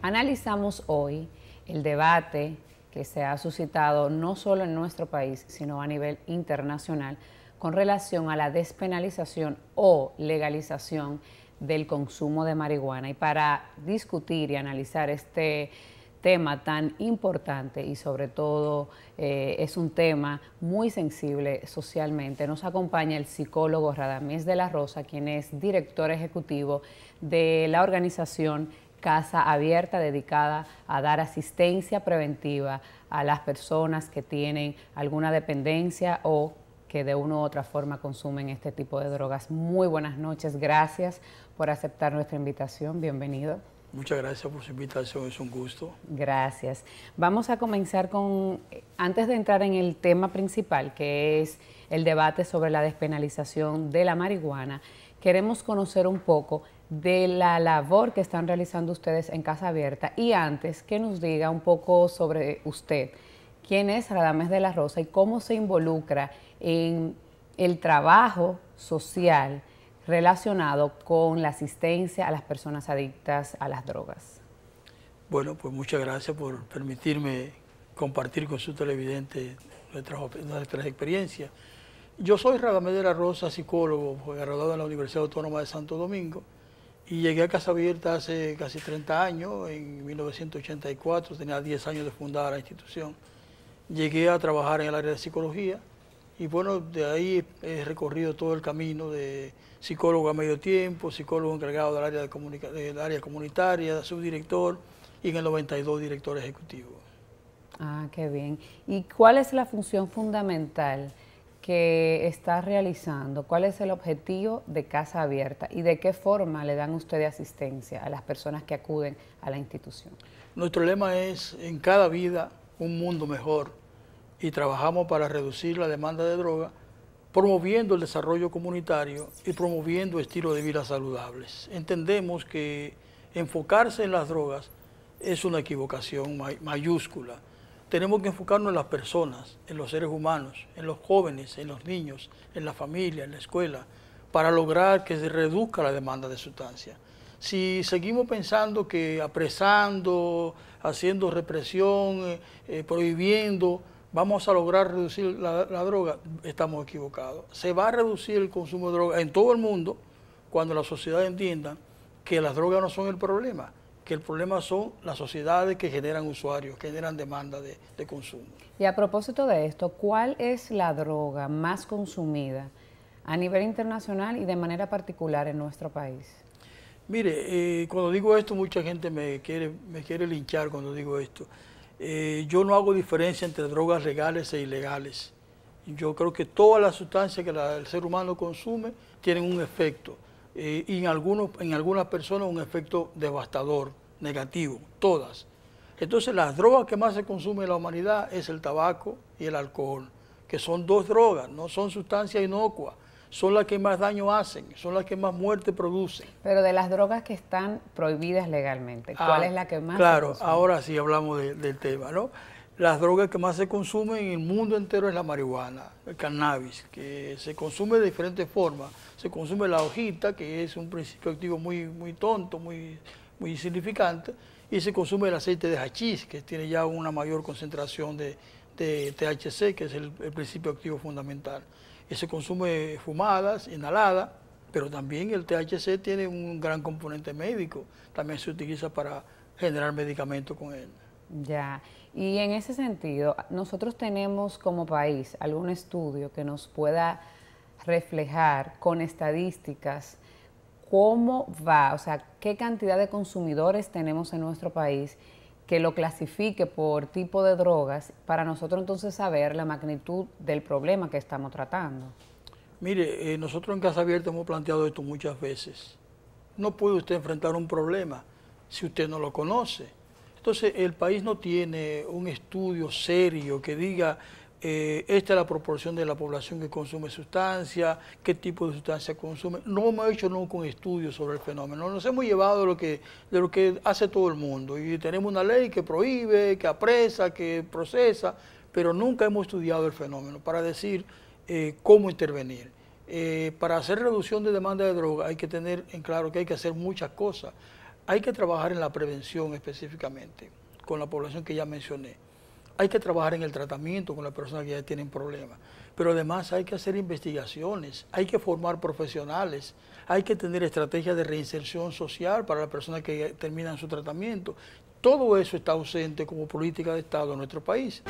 Analizamos hoy el debate que se ha suscitado no solo en nuestro país, sino a nivel internacional con relación a la despenalización o legalización del consumo de marihuana. Y para discutir y analizar este tema tan importante y sobre todo eh, es un tema muy sensible socialmente. Nos acompaña el psicólogo Radamés de la Rosa, quien es director ejecutivo de la organización casa abierta dedicada a dar asistencia preventiva a las personas que tienen alguna dependencia o que de una u otra forma consumen este tipo de drogas. Muy buenas noches, gracias por aceptar nuestra invitación, bienvenido. Muchas gracias por su invitación, es un gusto. Gracias. Vamos a comenzar con, antes de entrar en el tema principal, que es el debate sobre la despenalización de la marihuana, queremos conocer un poco de la labor que están realizando ustedes en Casa Abierta y antes que nos diga un poco sobre usted, quién es Radamés de la Rosa y cómo se involucra en el trabajo social relacionado con la asistencia a las personas adictas a las drogas. Bueno, pues muchas gracias por permitirme compartir con su televidente nuestras, nuestras experiencias. Yo soy Radamés de la Rosa, psicólogo, pues, graduado en la Universidad Autónoma de Santo Domingo y llegué a Casa Abierta hace casi 30 años, en 1984, tenía 10 años de fundar la institución. Llegué a trabajar en el área de psicología y bueno, de ahí he recorrido todo el camino de psicólogo a medio tiempo, psicólogo encargado del área, de del área comunitaria, subdirector y en el 92 director ejecutivo. Ah, qué bien. ¿Y cuál es la función fundamental? que está realizando, cuál es el objetivo de Casa Abierta y de qué forma le dan ustedes asistencia a las personas que acuden a la institución. Nuestro lema es en cada vida un mundo mejor y trabajamos para reducir la demanda de droga promoviendo el desarrollo comunitario y promoviendo estilos de vida saludables. Entendemos que enfocarse en las drogas es una equivocación mayúscula tenemos que enfocarnos en las personas, en los seres humanos, en los jóvenes, en los niños, en la familia, en la escuela, para lograr que se reduzca la demanda de sustancias. Si seguimos pensando que apresando, haciendo represión, eh, eh, prohibiendo, vamos a lograr reducir la droga, estamos equivocados. Se va a reducir el consumo de droga en todo el mundo cuando la sociedad entienda que las drogas no son el problema, que el problema son las sociedades que generan usuarios, generan demanda de, consumo. Y a propósito de esto, ¿cuál es la droga más consumida a nivel internacional y de manera particular en nuestro país? Mire, eh, cuando digo esto, mucha gente me quiere, me quiere linchar cuando digo esto. Eh, yo no hago diferencia entre drogas legales e ilegales. Yo creo que todas las sustancias que el ser humano consume tienen un efecto. Eh, y en, algunos, en algunas personas un efecto devastador, negativo, todas. Entonces las drogas que más se consumen en la humanidad es el tabaco y el alcohol, que son dos drogas, no son sustancias inocuas, son las que más daño hacen, son las que más muerte producen. Pero de las drogas que están prohibidas legalmente, ¿cuál ah, es la que más? Claro, ahora sí hablamos del tema, ¿no? las drogas que más se consumen en el mundo entero es la marihuana, el cannabis, que se consume de diferentes formas. Se consume la hojita, que es un principio activo muy, muy tonto, muy, muy insignificante, y se consume el aceite de hachís, que tiene ya una mayor concentración de, THC, que es el, principio activo fundamental. Y se consume fumadas, inhaladas, pero también el THC tiene un gran componente médico, también se utiliza para generar medicamentos con él. Ya, y en ese sentido, nosotros tenemos como país algún estudio que nos pueda reflejar con estadísticas cómo va, o sea, qué cantidad de consumidores tenemos en nuestro país que lo clasifique por tipo de drogas para nosotros entonces saber la magnitud del problema que estamos tratando. Mire, eh, nosotros en Casa Abierta hemos planteado esto muchas veces. No puede usted enfrentar un problema si usted no lo conoce. Entonces, el país no tiene un estudio serio que diga eh, esta es la proporción de la población que consume sustancia, qué tipo de sustancia consume. No hemos hecho nunca un estudio sobre el fenómeno. Nos hemos llevado de lo que, lo que hace todo el mundo. Y tenemos una ley que prohíbe, que apresa, que procesa, pero nunca hemos estudiado el fenómeno para decir eh, cómo intervenir. Eh, para hacer reducción de demanda de droga hay que tener en claro que hay que hacer muchas cosas hay que trabajar en la prevención específicamente con la población que ya mencioné. Hay que trabajar en el tratamiento con las personas que ya tienen problemas, pero además hay que hacer investigaciones, hay que formar profesionales, hay que tener estrategias de reinserción social para las personas que terminan su tratamiento. Todo eso está ausente como política de Estado en nuestro país.